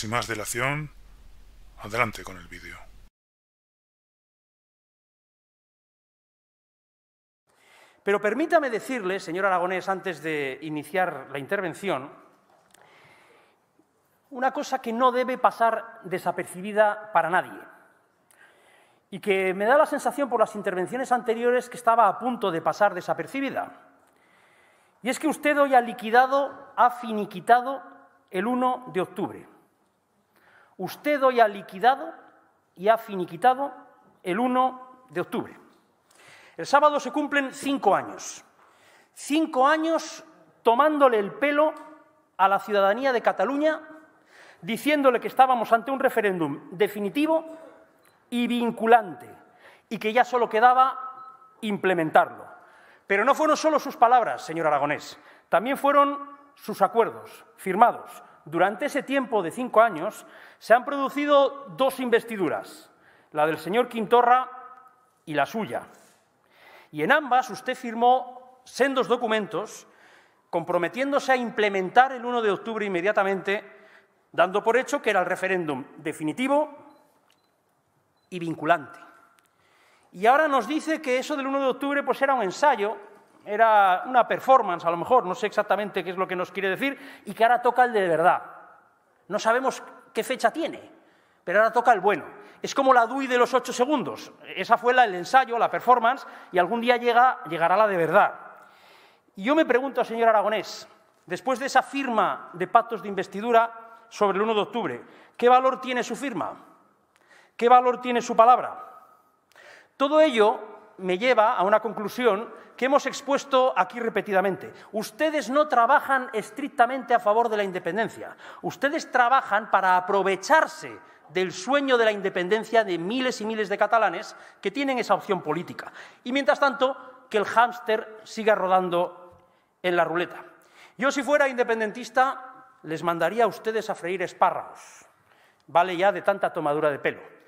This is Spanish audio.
Sin más dilación, adelante con el vídeo. Pero permítame decirle, señor Aragonés, antes de iniciar la intervención, una cosa que no debe pasar desapercibida para nadie y que me da la sensación por las intervenciones anteriores que estaba a punto de pasar desapercibida. Y es que usted hoy ha liquidado, ha finiquitado el 1 de octubre usted hoy ha liquidado y ha finiquitado el 1 de octubre. El sábado se cumplen cinco años. Cinco años tomándole el pelo a la ciudadanía de Cataluña, diciéndole que estábamos ante un referéndum definitivo y vinculante, y que ya solo quedaba implementarlo. Pero no fueron solo sus palabras, señor Aragonés, también fueron sus acuerdos firmados, durante ese tiempo de cinco años se han producido dos investiduras, la del señor Quintorra y la suya. Y en ambas usted firmó sendos documentos comprometiéndose a implementar el 1 de octubre inmediatamente, dando por hecho que era el referéndum definitivo y vinculante. Y ahora nos dice que eso del 1 de octubre pues era un ensayo era una performance a lo mejor, no sé exactamente qué es lo que nos quiere decir, y que ahora toca el de verdad. No sabemos qué fecha tiene, pero ahora toca el bueno. Es como la DUI de los ocho segundos. Esa fue la, el ensayo, la performance, y algún día llega, llegará la de verdad. Y yo me pregunto, señor Aragonés, después de esa firma de pactos de investidura sobre el 1 de octubre, ¿qué valor tiene su firma? ¿Qué valor tiene su palabra? Todo ello me lleva a una conclusión que hemos expuesto aquí repetidamente. Ustedes no trabajan estrictamente a favor de la independencia. Ustedes trabajan para aprovecharse del sueño de la independencia de miles y miles de catalanes que tienen esa opción política. Y mientras tanto, que el hámster siga rodando en la ruleta. Yo si fuera independentista les mandaría a ustedes a freír espárragos. Vale ya de tanta tomadura de pelo.